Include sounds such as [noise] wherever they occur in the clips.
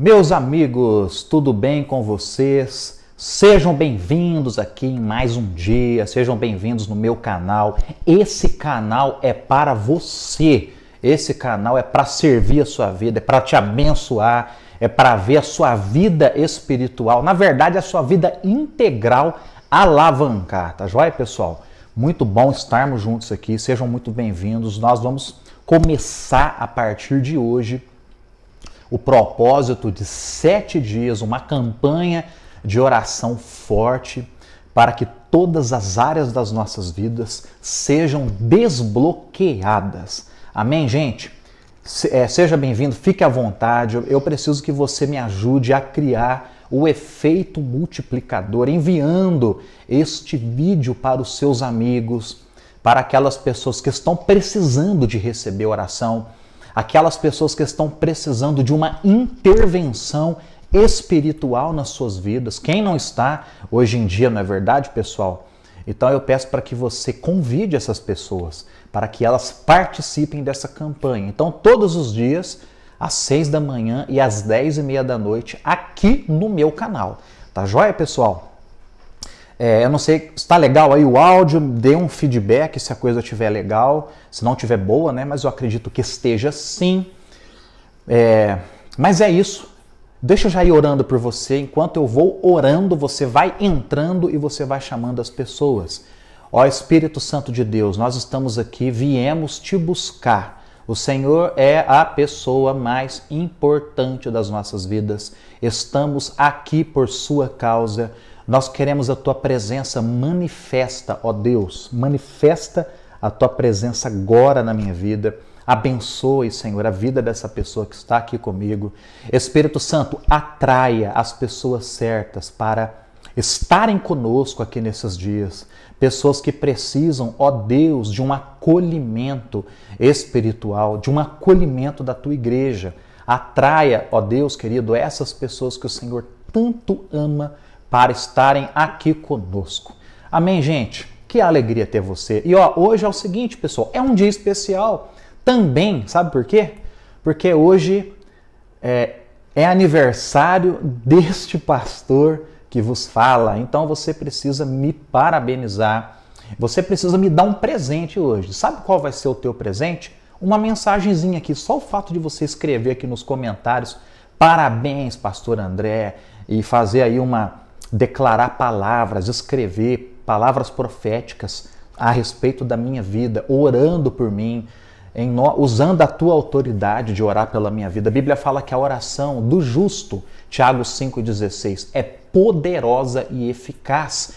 Meus amigos, tudo bem com vocês? Sejam bem-vindos aqui em mais um dia, sejam bem-vindos no meu canal. Esse canal é para você. Esse canal é para servir a sua vida, é para te abençoar, é para ver a sua vida espiritual, na verdade, a sua vida integral alavancar, tá joia, pessoal? Muito bom estarmos juntos aqui, sejam muito bem-vindos. Nós vamos começar a partir de hoje o propósito de sete dias, uma campanha de oração forte para que todas as áreas das nossas vidas sejam desbloqueadas. Amém, gente? É, seja bem-vindo, fique à vontade. Eu preciso que você me ajude a criar o efeito multiplicador, enviando este vídeo para os seus amigos, para aquelas pessoas que estão precisando de receber oração aquelas pessoas que estão precisando de uma intervenção espiritual nas suas vidas. Quem não está hoje em dia, não é verdade, pessoal? Então eu peço para que você convide essas pessoas para que elas participem dessa campanha. Então, todos os dias, às seis da manhã e às dez e meia da noite, aqui no meu canal. Tá joia, pessoal? É, eu não sei, está legal aí o áudio, dê um feedback se a coisa estiver legal, se não estiver boa, né? Mas eu acredito que esteja sim. É, mas é isso. Deixa eu já ir orando por você. Enquanto eu vou orando, você vai entrando e você vai chamando as pessoas. Ó Espírito Santo de Deus, nós estamos aqui, viemos te buscar. O Senhor é a pessoa mais importante das nossas vidas. Estamos aqui por sua causa nós queremos a tua presença manifesta, ó Deus, manifesta a tua presença agora na minha vida. Abençoe, Senhor, a vida dessa pessoa que está aqui comigo. Espírito Santo, atraia as pessoas certas para estarem conosco aqui nesses dias. Pessoas que precisam, ó Deus, de um acolhimento espiritual, de um acolhimento da tua igreja. Atraia, ó Deus querido, essas pessoas que o Senhor tanto ama para estarem aqui conosco. Amém, gente? Que alegria ter você. E ó, hoje é o seguinte, pessoal, é um dia especial também, sabe por quê? Porque hoje é, é aniversário deste pastor que vos fala. Então você precisa me parabenizar. Você precisa me dar um presente hoje. Sabe qual vai ser o teu presente? Uma mensagenzinha aqui. Só o fato de você escrever aqui nos comentários, parabéns, pastor André, e fazer aí uma declarar palavras, escrever palavras proféticas a respeito da minha vida, orando por mim, no, usando a tua autoridade de orar pela minha vida. A Bíblia fala que a oração do justo, Tiago 5,16, é poderosa e eficaz.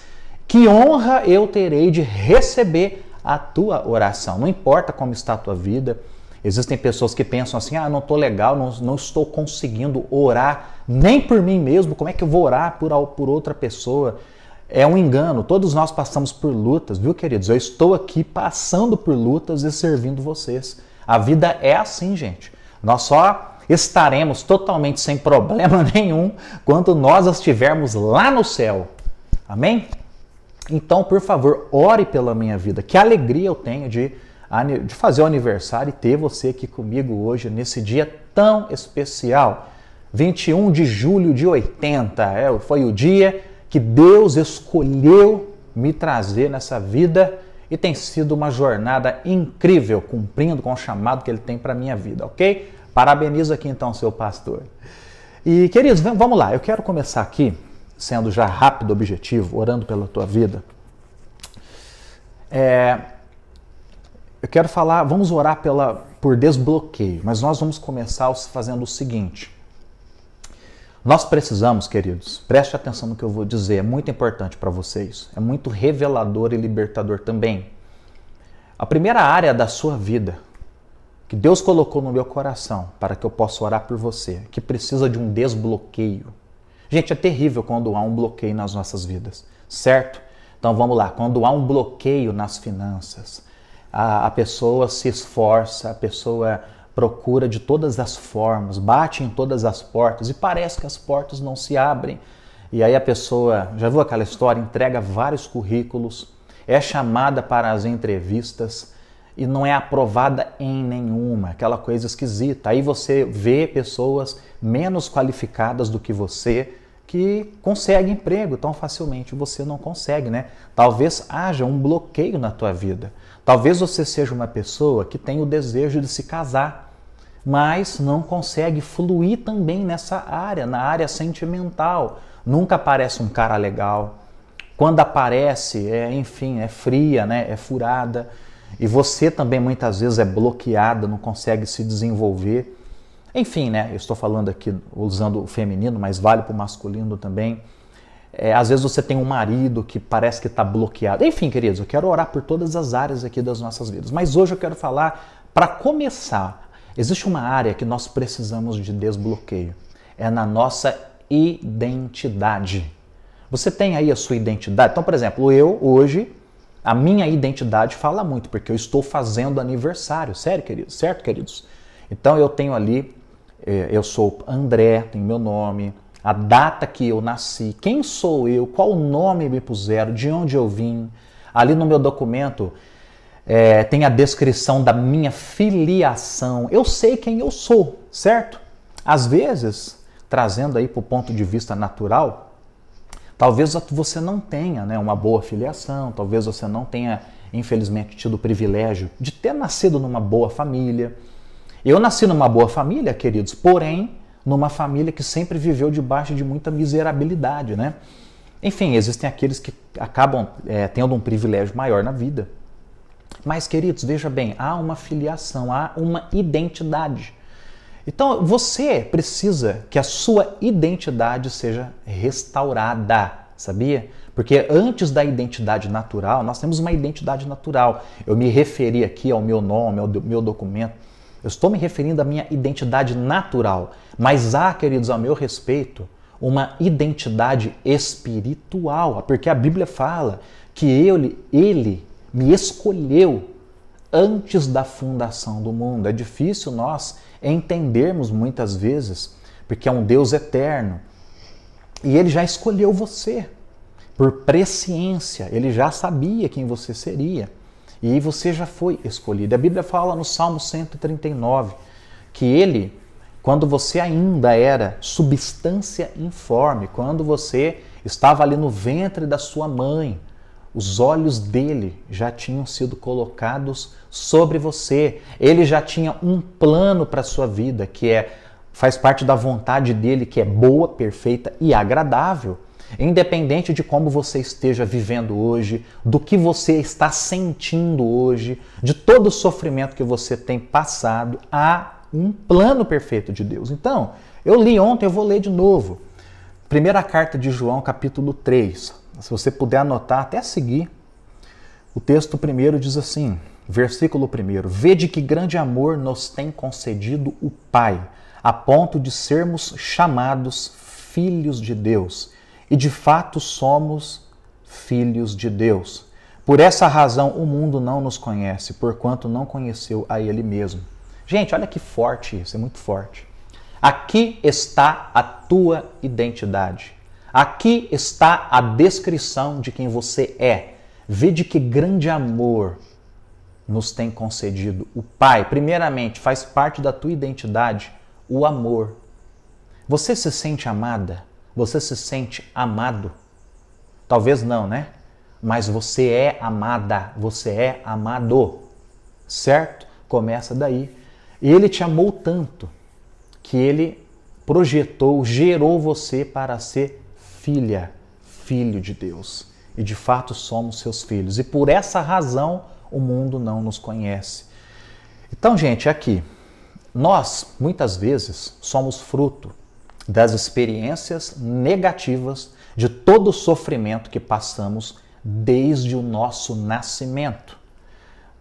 Que honra eu terei de receber a tua oração? Não importa como está a tua vida. Existem pessoas que pensam assim: ah, não estou legal, não, não estou conseguindo orar nem por mim mesmo, como é que eu vou orar por, por outra pessoa? É um engano. Todos nós passamos por lutas, viu, queridos? Eu estou aqui passando por lutas e servindo vocês. A vida é assim, gente. Nós só estaremos totalmente sem problema [laughs] nenhum quando nós estivermos lá no céu. Amém? Então, por favor, ore pela minha vida. Que alegria eu tenho de, de fazer o aniversário e ter você aqui comigo hoje, nesse dia tão especial. 21 de julho de 80. É, foi o dia que Deus escolheu me trazer nessa vida e tem sido uma jornada incrível, cumprindo com o chamado que ele tem para minha vida, ok? Parabenizo aqui então seu pastor. E queridos, vamos lá, eu quero começar aqui, sendo já rápido, objetivo, orando pela tua vida. É, eu quero falar, vamos orar pela, por desbloqueio, mas nós vamos começar fazendo o seguinte. Nós precisamos, queridos, preste atenção no que eu vou dizer, é muito importante para vocês, é muito revelador e libertador também. A primeira área da sua vida que Deus colocou no meu coração para que eu possa orar por você, que precisa de um desbloqueio. Gente, é terrível quando há um bloqueio nas nossas vidas, certo? Então vamos lá, quando há um bloqueio nas finanças, a, a pessoa se esforça, a pessoa procura de todas as formas, bate em todas as portas e parece que as portas não se abrem. E aí a pessoa, já viu aquela história, entrega vários currículos, é chamada para as entrevistas e não é aprovada em nenhuma, aquela coisa esquisita. Aí você vê pessoas menos qualificadas do que você que conseguem emprego tão facilmente, você não consegue, né? Talvez haja um bloqueio na tua vida. Talvez você seja uma pessoa que tem o desejo de se casar, mas não consegue fluir também nessa área, na área sentimental. Nunca aparece um cara legal. Quando aparece, é, enfim, é fria, né? é furada. E você também muitas vezes é bloqueada, não consegue se desenvolver. Enfim, né? Eu estou falando aqui usando o feminino, mas vale para o masculino também. É, às vezes você tem um marido que parece que está bloqueado. Enfim, queridos, eu quero orar por todas as áreas aqui das nossas vidas. Mas hoje eu quero falar, para começar, existe uma área que nós precisamos de desbloqueio. É na nossa identidade. Você tem aí a sua identidade? Então, por exemplo, eu hoje, a minha identidade fala muito, porque eu estou fazendo aniversário. Sério, queridos? Certo, queridos? Então eu tenho ali, eh, eu sou André, tem meu nome a data que eu nasci, quem sou eu, qual nome me puseram, de onde eu vim. Ali no meu documento é, tem a descrição da minha filiação. Eu sei quem eu sou, certo? Às vezes, trazendo aí para o ponto de vista natural, talvez você não tenha né, uma boa filiação, talvez você não tenha, infelizmente, tido o privilégio de ter nascido numa boa família. Eu nasci numa boa família, queridos, porém numa família que sempre viveu debaixo de muita miserabilidade, né? Enfim, existem aqueles que acabam é, tendo um privilégio maior na vida. Mas, queridos, veja bem, há uma filiação, há uma identidade. Então, você precisa que a sua identidade seja restaurada, sabia? Porque antes da identidade natural, nós temos uma identidade natural. Eu me referi aqui ao meu nome, ao meu documento eu estou me referindo à minha identidade natural, mas há, queridos, a meu respeito, uma identidade espiritual, porque a Bíblia fala que ele, ele me escolheu antes da fundação do mundo. É difícil nós entendermos muitas vezes, porque é um Deus eterno. E ele já escolheu você por presciência, ele já sabia quem você seria. E você já foi escolhido. A Bíblia fala no Salmo 139 que ele, quando você ainda era substância informe, quando você estava ali no ventre da sua mãe, os olhos dele já tinham sido colocados sobre você. Ele já tinha um plano para a sua vida que é faz parte da vontade dele, que é boa, perfeita e agradável. Independente de como você esteja vivendo hoje, do que você está sentindo hoje, de todo o sofrimento que você tem passado, há um plano perfeito de Deus. Então, eu li ontem, eu vou ler de novo. Primeira carta de João, capítulo 3. Se você puder anotar até seguir, o texto primeiro diz assim, versículo primeiro: Vede que grande amor nos tem concedido o Pai, a ponto de sermos chamados filhos de Deus e de fato somos filhos de Deus. Por essa razão o mundo não nos conhece, porquanto não conheceu a ele mesmo. Gente, olha que forte isso, é muito forte. Aqui está a tua identidade. Aqui está a descrição de quem você é. Vede que grande amor nos tem concedido o Pai. Primeiramente, faz parte da tua identidade o amor. Você se sente amada? Você se sente amado? Talvez não, né? Mas você é amada, você é amado, certo? Começa daí. Ele te amou tanto que ele projetou, gerou você para ser filha, filho de Deus. E de fato somos seus filhos. E por essa razão o mundo não nos conhece. Então, gente, aqui, nós muitas vezes somos fruto das experiências negativas, de todo o sofrimento que passamos desde o nosso nascimento.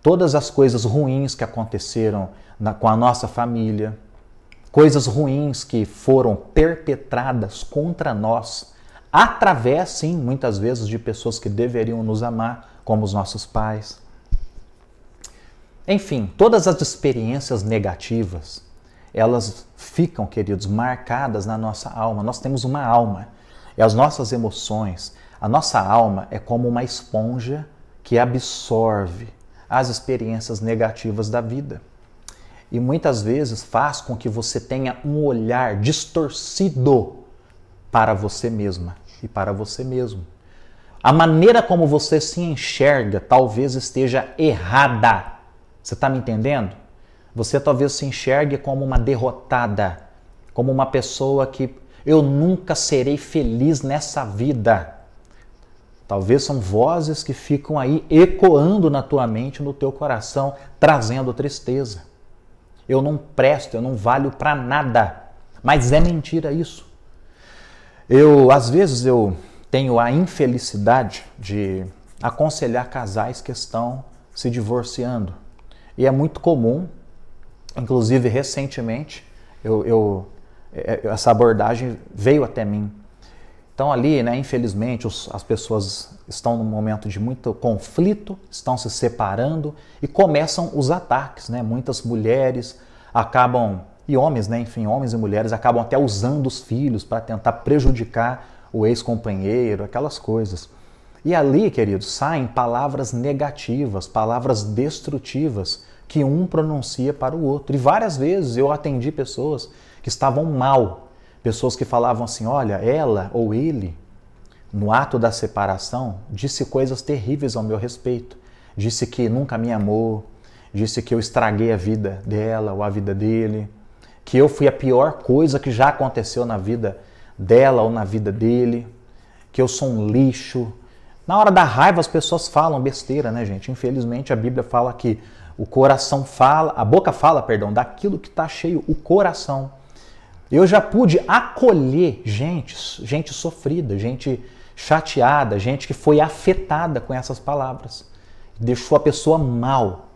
Todas as coisas ruins que aconteceram na, com a nossa família, coisas ruins que foram perpetradas contra nós, através, sim, muitas vezes, de pessoas que deveriam nos amar, como os nossos pais. Enfim, todas as experiências negativas elas ficam, queridos, marcadas na nossa alma. Nós temos uma alma. E as nossas emoções, a nossa alma é como uma esponja que absorve as experiências negativas da vida. E muitas vezes faz com que você tenha um olhar distorcido para você mesma e para você mesmo. A maneira como você se enxerga talvez esteja errada. Você está me entendendo? Você talvez se enxergue como uma derrotada, como uma pessoa que eu nunca serei feliz nessa vida. Talvez são vozes que ficam aí ecoando na tua mente, no teu coração, trazendo tristeza. Eu não presto, eu não valho para nada. Mas é mentira isso. Eu, às vezes, eu tenho a infelicidade de aconselhar casais que estão se divorciando. E é muito comum Inclusive, recentemente, eu, eu, é, é, essa abordagem veio até mim. Então, ali, né, infelizmente, os, as pessoas estão num momento de muito conflito, estão se separando e começam os ataques. Né? Muitas mulheres acabam, e homens, né, enfim, homens e mulheres acabam até usando os filhos para tentar prejudicar o ex-companheiro, aquelas coisas. E ali, queridos, saem palavras negativas, palavras destrutivas que um pronuncia para o outro. E várias vezes eu atendi pessoas que estavam mal, pessoas que falavam assim: olha, ela ou ele, no ato da separação, disse coisas terríveis ao meu respeito. Disse que nunca me amou, disse que eu estraguei a vida dela ou a vida dele, que eu fui a pior coisa que já aconteceu na vida dela ou na vida dele, que eu sou um lixo. Na hora da raiva as pessoas falam besteira, né, gente? Infelizmente a Bíblia fala que o coração fala, a boca fala, perdão, daquilo que está cheio, o coração. Eu já pude acolher gente, gente sofrida, gente chateada, gente que foi afetada com essas palavras. Deixou a pessoa mal.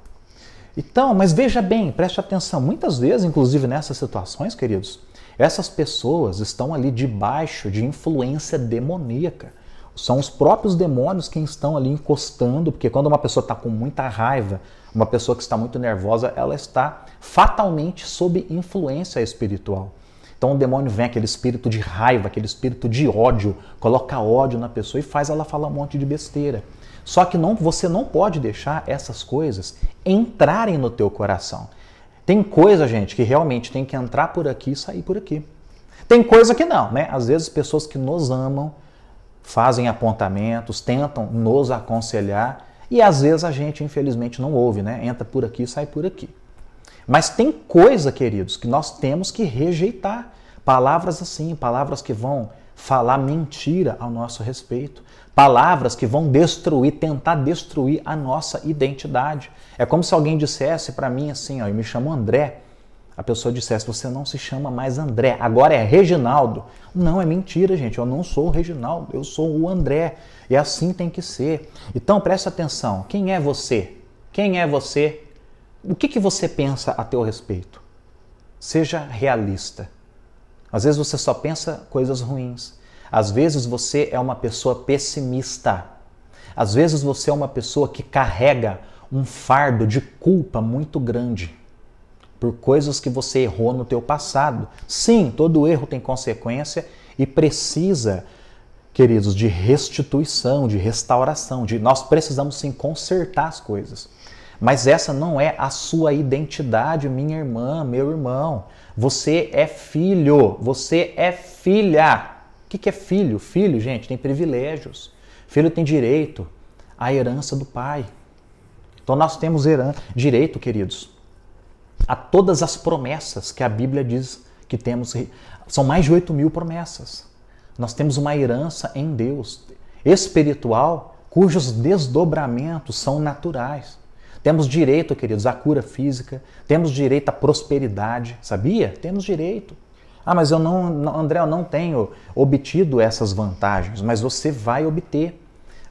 Então, mas veja bem, preste atenção, muitas vezes, inclusive nessas situações, queridos, essas pessoas estão ali debaixo de influência demoníaca são os próprios demônios quem estão ali encostando, porque quando uma pessoa está com muita raiva, uma pessoa que está muito nervosa, ela está fatalmente sob influência espiritual. Então o demônio vem aquele espírito de raiva, aquele espírito de ódio, coloca ódio na pessoa e faz ela falar um monte de besteira. Só que não, você não pode deixar essas coisas entrarem no teu coração. Tem coisa, gente, que realmente tem que entrar por aqui e sair por aqui. Tem coisa que não, né? Às vezes pessoas que nos amam, fazem apontamentos, tentam nos aconselhar e às vezes a gente, infelizmente, não ouve, né? Entra por aqui e sai por aqui. Mas tem coisa, queridos, que nós temos que rejeitar. Palavras assim, palavras que vão falar mentira ao nosso respeito, palavras que vão destruir, tentar destruir a nossa identidade. É como se alguém dissesse para mim assim, ó, e me chamo André, a pessoa dissesse: Você não se chama mais André, agora é Reginaldo. Não, é mentira, gente. Eu não sou o Reginaldo, eu sou o André. E assim tem que ser. Então preste atenção: quem é você? Quem é você? O que, que você pensa a teu respeito? Seja realista. Às vezes você só pensa coisas ruins. Às vezes você é uma pessoa pessimista. Às vezes você é uma pessoa que carrega um fardo de culpa muito grande por coisas que você errou no teu passado. Sim, todo erro tem consequência e precisa, queridos, de restituição, de restauração, de nós precisamos sim consertar as coisas. Mas essa não é a sua identidade, minha irmã, meu irmão. Você é filho, você é filha. O que é filho? Filho, gente, tem privilégios. Filho tem direito à herança do pai. Então nós temos herança, direito, queridos, a todas as promessas que a Bíblia diz que temos. São mais de 8 mil promessas. Nós temos uma herança em Deus espiritual cujos desdobramentos são naturais. Temos direito, queridos, à cura física, temos direito à prosperidade, sabia? Temos direito. Ah, mas eu não, não André, eu não tenho obtido essas vantagens, mas você vai obter.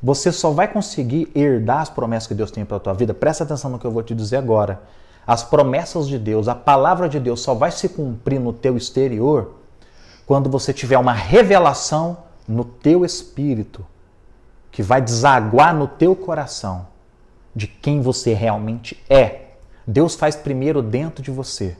Você só vai conseguir herdar as promessas que Deus tem para a tua vida. Presta atenção no que eu vou te dizer agora. As promessas de Deus, a palavra de Deus só vai se cumprir no teu exterior quando você tiver uma revelação no teu espírito que vai desaguar no teu coração de quem você realmente é. Deus faz primeiro dentro de você.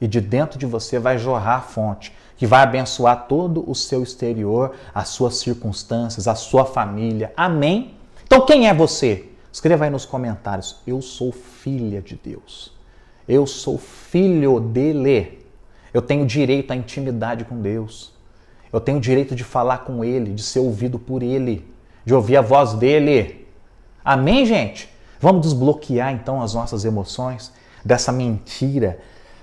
E de dentro de você vai jorrar a fonte, que vai abençoar todo o seu exterior, as suas circunstâncias, a sua família. Amém? Então, quem é você? Escreva aí nos comentários: Eu sou filha de Deus. Eu sou filho dele. Eu tenho direito à intimidade com Deus. Eu tenho direito de falar com ele, de ser ouvido por ele, de ouvir a voz dele. Amém, gente? Vamos desbloquear então as nossas emoções dessa mentira,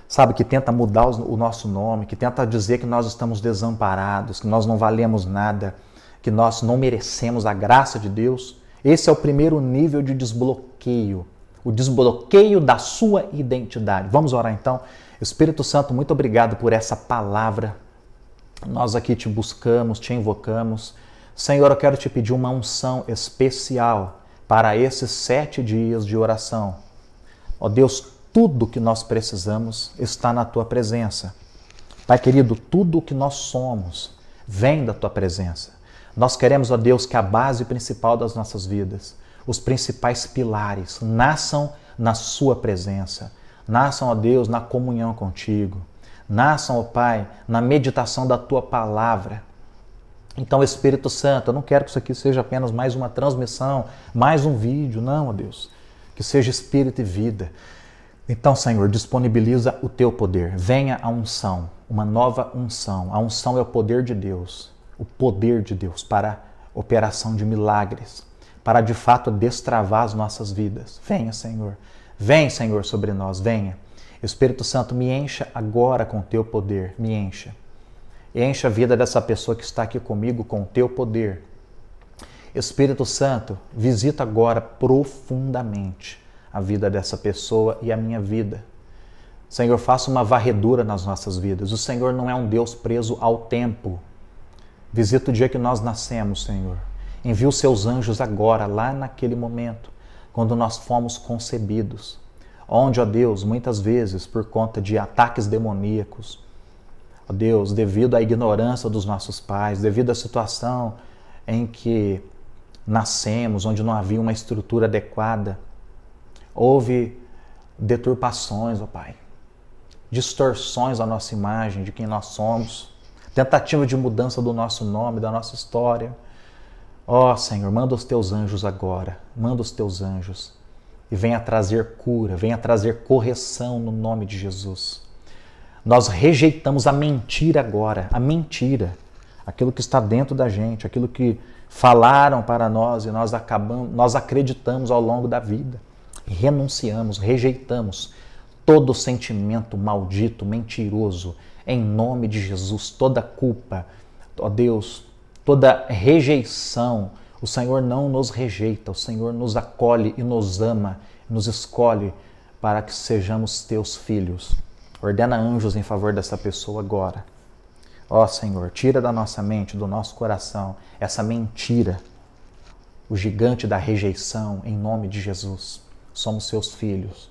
sabe, que tenta mudar o nosso nome, que tenta dizer que nós estamos desamparados, que nós não valemos nada, que nós não merecemos a graça de Deus. Esse é o primeiro nível de desbloqueio, o desbloqueio da sua identidade. Vamos orar então. Espírito Santo, muito obrigado por essa palavra. Nós aqui te buscamos, te invocamos. Senhor, eu quero te pedir uma unção especial para esses sete dias de oração. Ó Deus, tudo que nós precisamos está na tua presença. Pai querido, tudo o que nós somos vem da tua presença. Nós queremos, ó Deus, que a base principal das nossas vidas, os principais pilares, nasçam na Sua presença, nasçam, ó Deus, na comunhão contigo, nasçam, ó Pai, na meditação da Tua palavra. Então, Espírito Santo, eu não quero que isso aqui seja apenas mais uma transmissão, mais um vídeo, não, ó Deus. Que seja Espírito e vida. Então, Senhor, disponibiliza o teu poder. Venha a unção, uma nova unção. A unção é o poder de Deus o poder de Deus para a operação de milagres, para de fato destravar as nossas vidas. Venha, Senhor. Vem, Senhor, sobre nós, venha. Espírito Santo, me encha agora com o teu poder, me encha. Encha a vida dessa pessoa que está aqui comigo com o teu poder. Espírito Santo, visita agora profundamente a vida dessa pessoa e a minha vida. Senhor, faça uma varredura nas nossas vidas. O Senhor não é um Deus preso ao tempo. Visita o dia que nós nascemos, Senhor. Envia os seus anjos agora, lá naquele momento, quando nós fomos concebidos. Onde, ó Deus, muitas vezes, por conta de ataques demoníacos, ó Deus, devido à ignorância dos nossos pais, devido à situação em que nascemos, onde não havia uma estrutura adequada, houve deturpações, ó Pai, distorções à nossa imagem de quem nós somos tentativa de mudança do nosso nome, da nossa história. Ó oh, Senhor, manda os teus anjos agora, manda os teus anjos e venha trazer cura, venha trazer correção no nome de Jesus. Nós rejeitamos a mentira agora, a mentira, aquilo que está dentro da gente, aquilo que falaram para nós e nós acabamos, nós acreditamos ao longo da vida. Renunciamos, rejeitamos todo sentimento maldito, mentiroso em nome de Jesus, toda culpa, ó Deus, toda rejeição, o Senhor não nos rejeita, o Senhor nos acolhe e nos ama, nos escolhe para que sejamos teus filhos. Ordena anjos em favor dessa pessoa agora. Ó Senhor, tira da nossa mente, do nosso coração, essa mentira, o gigante da rejeição, em nome de Jesus. Somos seus filhos.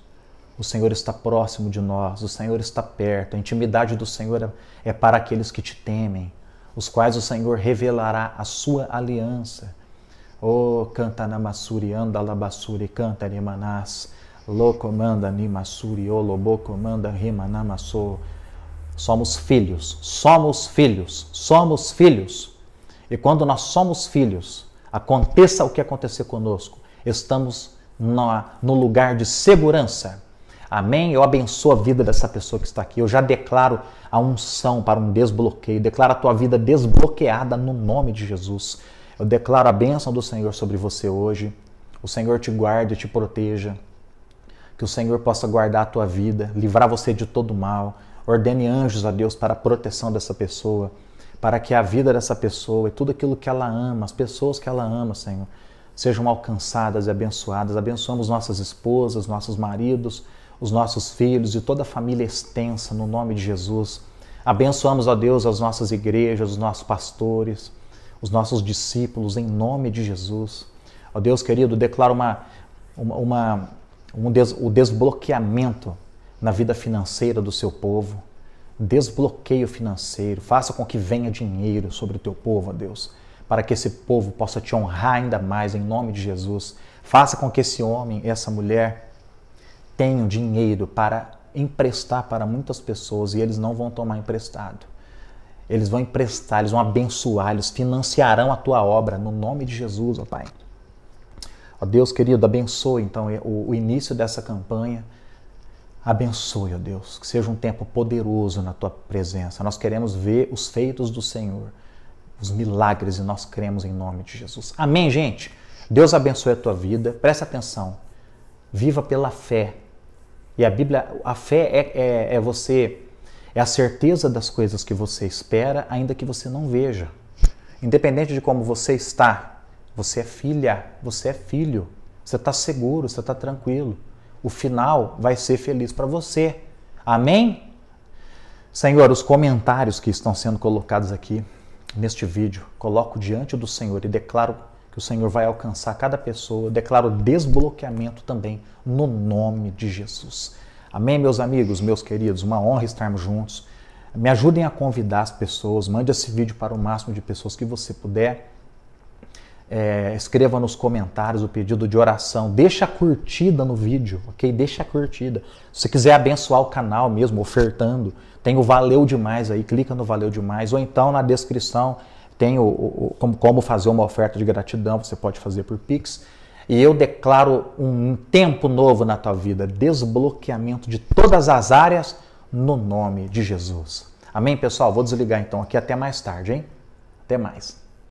O Senhor está próximo de nós, o Senhor está perto. A intimidade do Senhor é, é para aqueles que te temem, os quais o Senhor revelará a sua aliança. Oh, canta namassuri, anda labassuri, canta rimanás, locomanda nimassuri, o lobocomanda rimanamassou. Somos filhos, somos filhos, somos filhos. E quando nós somos filhos, aconteça o que acontecer conosco, estamos no lugar de segurança Amém? Eu abençoo a vida dessa pessoa que está aqui. Eu já declaro a unção para um desbloqueio. Declaro a tua vida desbloqueada no nome de Jesus. Eu declaro a bênção do Senhor sobre você hoje. O Senhor te guarde e te proteja. Que o Senhor possa guardar a tua vida, livrar você de todo mal. Ordene anjos a Deus para a proteção dessa pessoa, para que a vida dessa pessoa e tudo aquilo que ela ama, as pessoas que ela ama, Senhor, sejam alcançadas e abençoadas. Abençoamos nossas esposas, nossos maridos, os nossos filhos e toda a família extensa, no nome de Jesus. Abençoamos, ó Deus, as nossas igrejas, os nossos pastores, os nossos discípulos, em nome de Jesus. Ó Deus querido, declaro uma, uma, uma um des, o desbloqueamento na vida financeira do seu povo. Desbloqueio financeiro, faça com que venha dinheiro sobre o teu povo, ó Deus, para que esse povo possa te honrar ainda mais em nome de Jesus. Faça com que esse homem, essa mulher, tenho dinheiro para emprestar para muitas pessoas e eles não vão tomar emprestado. Eles vão emprestar, eles vão abençoar, eles financiarão a tua obra no nome de Jesus, ó Pai. Ó Deus querido, abençoe então o, início dessa campanha. Abençoe, ó Deus, que seja um tempo poderoso na tua presença. Nós queremos ver os feitos do Senhor, os milagres, e nós cremos em nome de Jesus. Amém, gente? Deus abençoe a tua vida. Presta atenção. Viva pela fé e a Bíblia, a fé é, é, é você, é a certeza das coisas que você espera, ainda que você não veja. Independente de como você está, você é filha, você é filho, você está seguro, você está tranquilo. O final vai ser feliz para você. Amém? Senhor, os comentários que estão sendo colocados aqui neste vídeo, coloco diante do Senhor e declaro que o Senhor vai alcançar cada pessoa. Eu declaro desbloqueamento também no nome de Jesus. Amém, meus amigos, meus queridos? Uma honra estarmos juntos. Me ajudem a convidar as pessoas, mande esse vídeo para o máximo de pessoas que você puder. É, escreva nos comentários o pedido de oração, deixa a curtida no vídeo, ok? Deixa a curtida. Se você quiser abençoar o canal mesmo, ofertando, tem o Valeu Demais aí, clica no Valeu Demais, ou então na descrição tem o, o, como, como fazer uma oferta de gratidão, você pode fazer por Pix. E eu declaro um tempo novo na tua vida, desbloqueamento de todas as áreas no nome de Jesus. Amém, pessoal? Vou desligar então aqui até mais tarde, hein? Até mais.